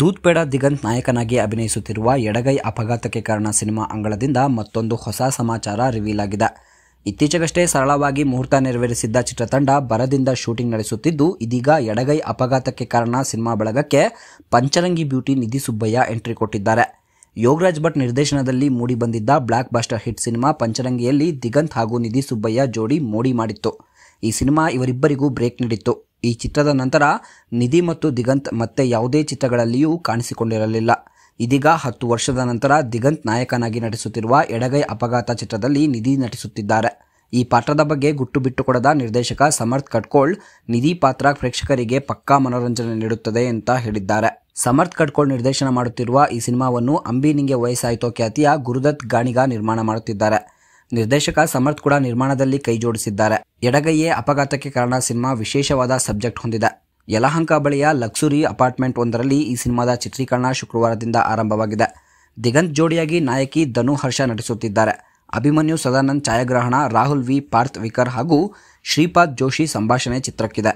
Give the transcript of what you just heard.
ದೂದ್ಪೇಡ ದಿಗಂತ್ ನಾಯಕನಾಗಿ ಅಭಿನಯಿಸುತ್ತಿರುವ ಎಡಗೈ ಅಪಘಾತಕ್ಕೆ ಕಾರಣ ಸಿನಿಮಾ ಅಂಗಳದಿಂದ ಮತ್ತೊಂದು ಹೊಸ ಸಮಾಚಾರ ರಿವೀಲ್ ಆಗಿದೆ ಇತ್ತೀಚೆಗಷ್ಟೇ ಸರಳವಾಗಿ ಮುಹೂರ್ತ ನೆರವೇರಿಸಿದ್ದ ಚಿತ್ರತಂಡ ಬರದಿಂದ ಶೂಟಿಂಗ್ ನಡೆಸುತ್ತಿದ್ದು ಇದೀಗ ಎಡಗೈ ಅಪಘಾತಕ್ಕೆ ಕಾರಣ ಸಿನಿಮಾ ಬಳಗಕ್ಕೆ ಪಂಚರಂಗಿ ಬ್ಯೂಟಿ ನಿಧಿ ಸುಬ್ಬಯ್ಯ ಎಂಟ್ರಿ ಕೊಟ್ಟಿದ್ದಾರೆ ಯೋಗರಾಜ್ ಭಟ್ ನಿರ್ದೇಶನದಲ್ಲಿ ಬಂದಿದ್ದ ಬ್ಲಾಕ್ ಬಾಸ್ಟರ್ ಹಿಟ್ ಸಿನಿಮಾ ಪಂಚರಂಗಿಯಲ್ಲಿ ದಿಗಂತ್ ಹಾಗೂ ನಿಧಿ ಸುಬ್ಬಯ್ಯ ಜೋಡಿ ಮೋಡಿ ಮಾಡಿತ್ತು ಈ ಸಿನಿಮಾ ಇವರಿಬ್ಬರಿಗೂ ಬ್ರೇಕ್ ನೀಡಿತ್ತು ಈ ಚಿತ್ರದ ನಂತರ ನಿಧಿ ಮತ್ತು ದಿಗಂತ್ ಮತ್ತೆ ಯಾವುದೇ ಚಿತ್ರಗಳಲ್ಲಿಯೂ ಕಾಣಿಸಿಕೊಂಡಿರಲಿಲ್ಲ ಇದೀಗ ಹತ್ತು ವರ್ಷದ ನಂತರ ದಿಗಂತ್ ನಾಯಕನಾಗಿ ನಟಿಸುತ್ತಿರುವ ಎಡಗೈ ಅಪಘಾತ ಚಿತ್ರದಲ್ಲಿ ನಿಧಿ ನಟಿಸುತ್ತಿದ್ದಾರೆ ಈ ಪಾತ್ರದ ಬಗ್ಗೆ ಗುಟ್ಟು ಬಿಟ್ಟುಕೊಡದ ನಿರ್ದೇಶಕ ಸಮರ್ಥ್ ಕಟ್ಕೋಳ್ ನಿಧಿ ಪಾತ್ರ ಪ್ರೇಕ್ಷಕರಿಗೆ ಪಕ್ಕಾ ಮನೋರಂಜನೆ ನೀಡುತ್ತದೆ ಅಂತ ಹೇಳಿದ್ದಾರೆ ಸಮರ್ಥ್ ಕಟ್ಕೋಳ್ ನಿರ್ದೇಶನ ಮಾಡುತ್ತಿರುವ ಈ ಸಿನಿಮಾವನ್ನು ಅಂಬಿ ನಿಂಗೆ ವಯಸ್ಸಾಯಿತೋ ಖ್ಯಾತಿಯ ಗುರುದತ್ ಗಾಣಿಗ ನಿರ್ಮಾಣ ಮಾಡುತ್ತಿದ್ದಾರೆ ನಿರ್ದೇಶಕ ಸಮರ್ಥ್ ಕೂಡ ನಿರ್ಮಾಣದಲ್ಲಿ ಕೈಜೋಡಿಸಿದ್ದಾರೆ ಎಡಗೈಯೇ ಅಪಘಾತಕ್ಕೆ ಕಾರಣ ಸಿನಿಮಾ ವಿಶೇಷವಾದ ಸಬ್ಜೆಕ್ಟ್ ಹೊಂದಿದೆ ಯಲಹಂಕ ಬಳಿಯ ಲಕ್ಸುರಿ ಅಪಾರ್ಟ್ಮೆಂಟ್ ಒಂದರಲ್ಲಿ ಈ ಸಿನಿಮಾದ ಚಿತ್ರೀಕರಣ ಶುಕ್ರವಾರದಿಂದ ಆರಂಭವಾಗಿದೆ ದಿಗಂತ್ ಜೋಡಿಯಾಗಿ ನಾಯಕಿ ಧನು ಹರ್ಷ ನಟಿಸುತ್ತಿದ್ದಾರೆ ಅಭಿಮನ್ಯು ಸದಾನಂದ್ ಛಾಯಾಗ್ರಹಣ ರಾಹುಲ್ ವಿ ಪಾರ್ಥ್ ವಿಕರ್ ಹಾಗೂ ಶ್ರೀಪಾದ್ ಜೋಶಿ ಸಂಭಾಷಣೆ ಚಿತ್ರಕ್ಕಿದೆ